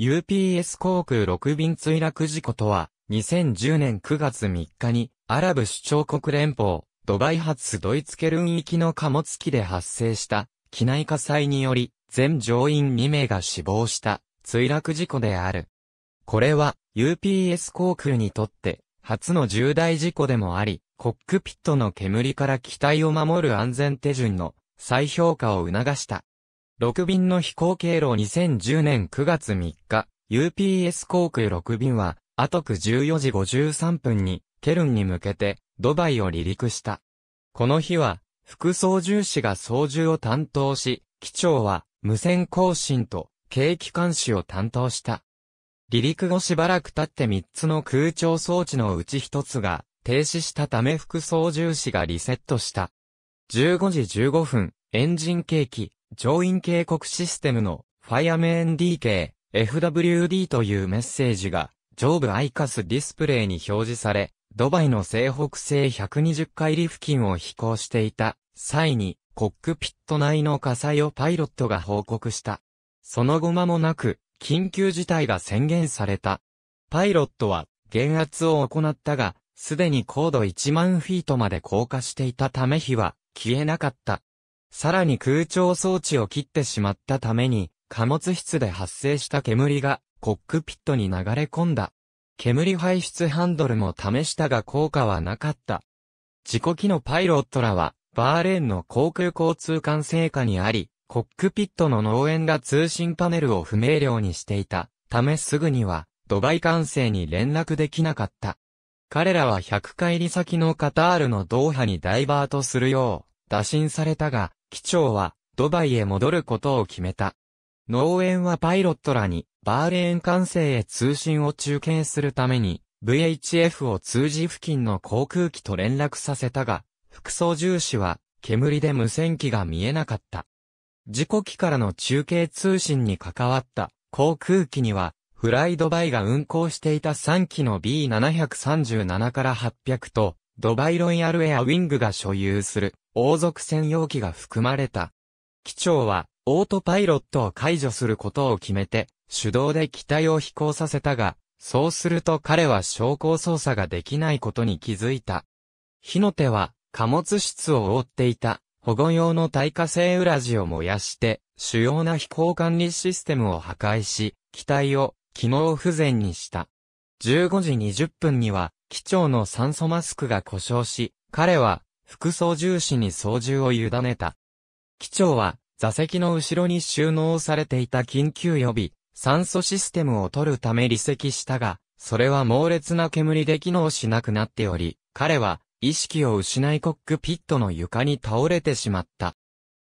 UPS 航空6便墜落事故とは、2010年9月3日に、アラブ首長国連邦、ドバイ発ドイツケルン行きの貨物機で発生した、機内火災により、全乗員2名が死亡した、墜落事故である。これは、UPS 航空にとって、初の重大事故でもあり、コックピットの煙から機体を守る安全手順の再評価を促した。6便の飛行経路2010年9月3日、UPS 航空6便は、後くク14時53分に、ケルンに向けて、ドバイを離陸した。この日は、副操縦士が操縦を担当し、機長は、無線更新と、景気監視を担当した。離陸後しばらく経って3つの空調装置のうち1つが、停止したため副操縦士がリセットした。15時15分、エンジン景気、上院警告システムの FireMNDK、FWD というメッセージが上部アイカスディスプレイに表示され、ドバイの西北西120海里付近を飛行していた際にコックピット内の火災をパイロットが報告した。その後間もなく緊急事態が宣言された。パイロットは減圧を行ったが、すでに高度1万フィートまで降下していたため火は消えなかった。さらに空調装置を切ってしまったために、貨物室で発生した煙がコックピットに流れ込んだ。煙排出ハンドルも試したが効果はなかった。事故機のパイロットらは、バーレーンの航空交通管制下にあり、コックピットの農園が通信パネルを不明瞭にしていた、ためすぐには、ドバイ管制に連絡できなかった。彼らは100回り先のカタールのドーハにダイバートするよう、打診されたが、機長はドバイへ戻ることを決めた。農園はパイロットらにバーレーン管制へ通信を中継するために VHF を通じ付近の航空機と連絡させたが、副操縦士は煙で無線機が見えなかった。事故機からの中継通信に関わった航空機には、フライドバイが運航していた3機の B737 から800と、ドバイロイヤルエアウィングが所有する王族専用機が含まれた。機長は、オートパイロットを解除することを決めて、手動で機体を飛行させたが、そうすると彼は昇降操作ができないことに気づいた。火の手は、貨物室を覆っていた、保護用の耐火性裏地を燃やして、主要な飛行管理システムを破壊し、機体を、機能不全にした。15時20分には、機長の酸素マスクが故障し、彼は、副操縦士に操縦を委ねた。機長は、座席の後ろに収納されていた緊急予備、酸素システムを取るため離席したが、それは猛烈な煙で機能しなくなっており、彼は意識を失いコックピットの床に倒れてしまった。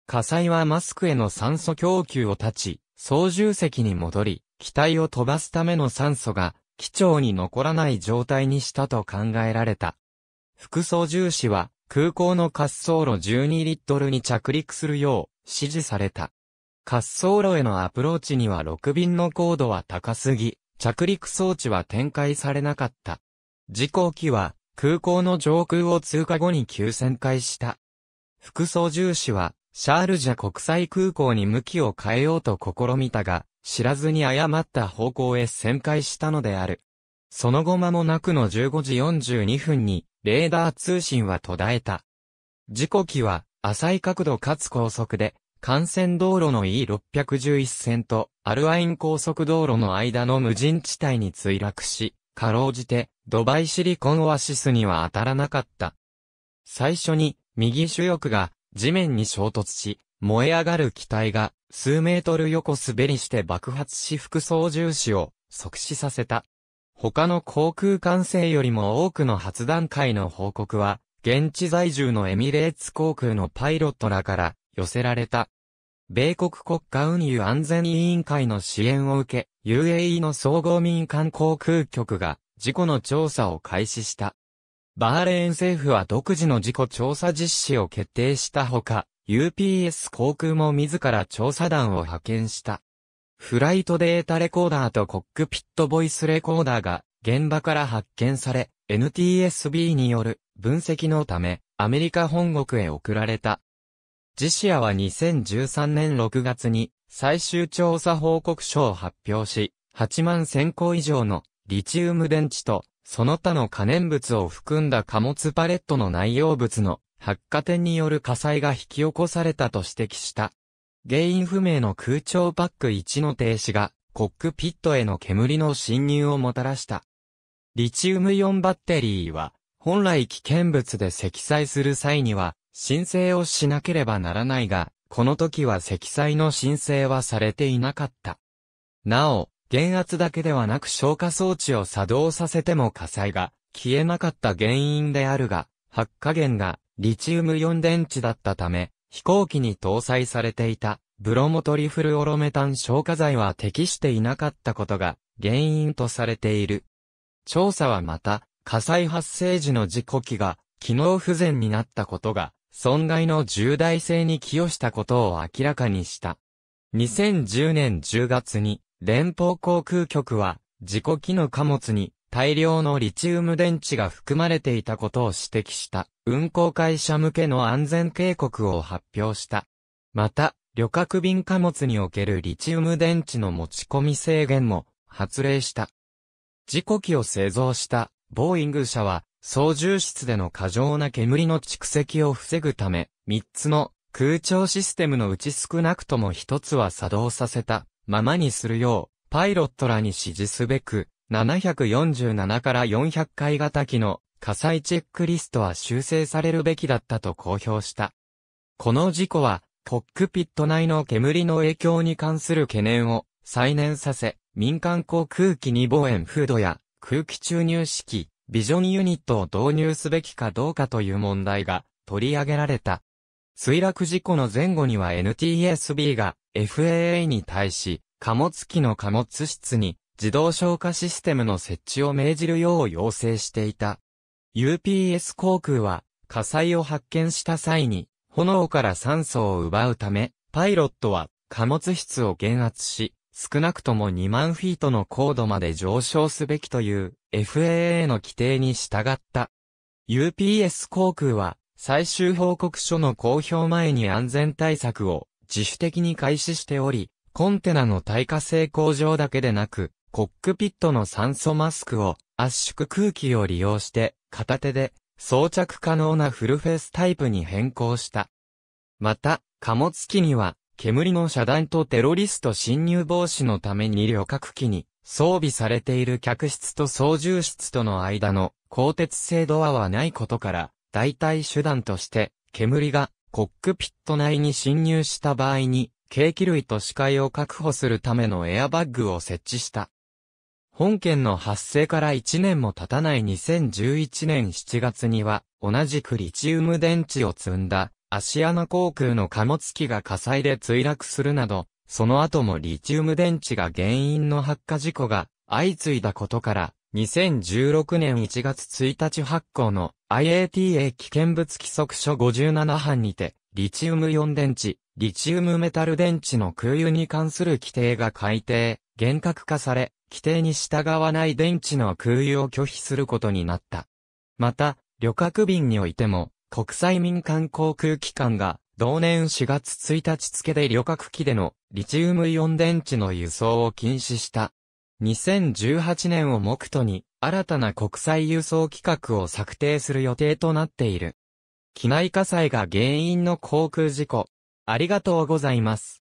火災はマスクへの酸素供給を断ち、操縦席に戻り、機体を飛ばすための酸素が、機長に残らない状態にしたと考えられた。副操縦士は、空港の滑走路12リットルに着陸するよう指示された。滑走路へのアプローチには6便の高度は高すぎ、着陸装置は展開されなかった。事故機は空港の上空を通過後に急旋回した。副操縦士はシャールジャ国際空港に向きを変えようと試みたが、知らずに誤った方向へ旋回したのである。その後間もなくの15時42分に、レーダー通信は途絶えた。事故機は、浅い角度かつ高速で、幹線道路の E611 線と、アルアイン高速道路の間の無人地帯に墜落し、かろうじて、ドバイシリコンオアシスには当たらなかった。最初に、右主翼が、地面に衝突し、燃え上がる機体が、数メートル横滑りして爆発し副操縦士を、即死させた。他の航空管制よりも多くの発弾会の報告は、現地在住のエミレーツ航空のパイロットらから寄せられた。米国国家運輸安全委員会の支援を受け、UAE の総合民間航空局が事故の調査を開始した。バーレーン政府は独自の事故調査実施を決定したほか、UPS 航空も自ら調査団を派遣した。フライトデータレコーダーとコックピットボイスレコーダーが現場から発見され、NTSB による分析のため、アメリカ本国へ送られた。ジシアは2013年6月に最終調査報告書を発表し、8万1000個以上のリチウム電池とその他の可燃物を含んだ貨物パレットの内容物の発火点による火災が引き起こされたと指摘した。原因不明の空調パック1の停止が、コックピットへの煙の侵入をもたらした。リチウムイオンバッテリーは、本来危険物で積載する際には、申請をしなければならないが、この時は積載の申請はされていなかった。なお、減圧だけではなく消火装置を作動させても火災が消えなかった原因であるが、発火源がリチウムイオン電池だったため、飛行機に搭載されていたブロモトリフルオロメタン消火剤は適していなかったことが原因とされている。調査はまた、火災発生時の事故機が機能不全になったことが損害の重大性に寄与したことを明らかにした。2010年10月に連邦航空局は事故機の貨物に大量のリチウム電池が含まれていたことを指摘した、運航会社向けの安全警告を発表した。また、旅客便貨物におけるリチウム電池の持ち込み制限も発令した。事故機を製造したボーイング社は操縦室での過剰な煙の蓄積を防ぐため、3つの空調システムのうち少なくとも1つは作動させたままにするようパイロットらに指示すべく747から400回型機の火災チェックリストは修正されるべきだったと公表した。この事故は、コックピット内の煙の影響に関する懸念を再燃させ、民間航空機に望遠フードや空気注入式、ビジョンユニットを導入すべきかどうかという問題が取り上げられた。墜落事故の前後には NTSB が FAA に対し貨物機の貨物室に自動消火システムの設置を命じるよう要請していた。UPS 航空は火災を発見した際に炎から酸素を奪うため、パイロットは貨物室を減圧し、少なくとも2万フィートの高度まで上昇すべきという FAA の規定に従った。UPS 航空は最終報告書の公表前に安全対策を自主的に開始しており、コンテナの耐火性向上だけでなく、コックピットの酸素マスクを圧縮空気を利用して片手で装着可能なフルフェスタイプに変更した。また、貨物機には煙の遮断とテロリスト侵入防止のために旅客機に装備されている客室と操縦室との間の鋼鉄製ドアはないことから代替手段として煙がコックピット内に侵入した場合に、計器類と視界を確保するためのエアバッグを設置した。本件の発生から1年も経たない2011年7月には、同じくリチウム電池を積んだ、アシアナ航空の貨物機が火災で墜落するなど、その後もリチウム電池が原因の発火事故が相次いだことから、2016年1月1日発行の IATA 危険物規則書57版にて、リチウム4電池、リチウムメタル電池の空輸に関する規定が改定、厳格化され、規定に従わない電池の空輸を拒否することになった。また、旅客便においても、国際民間航空機関が、同年4月1日付で旅客機でのリチウムイオン電池の輸送を禁止した。2018年を目途に新たな国際輸送規格を策定する予定となっている。機内火災が原因の航空事故。ありがとうございます。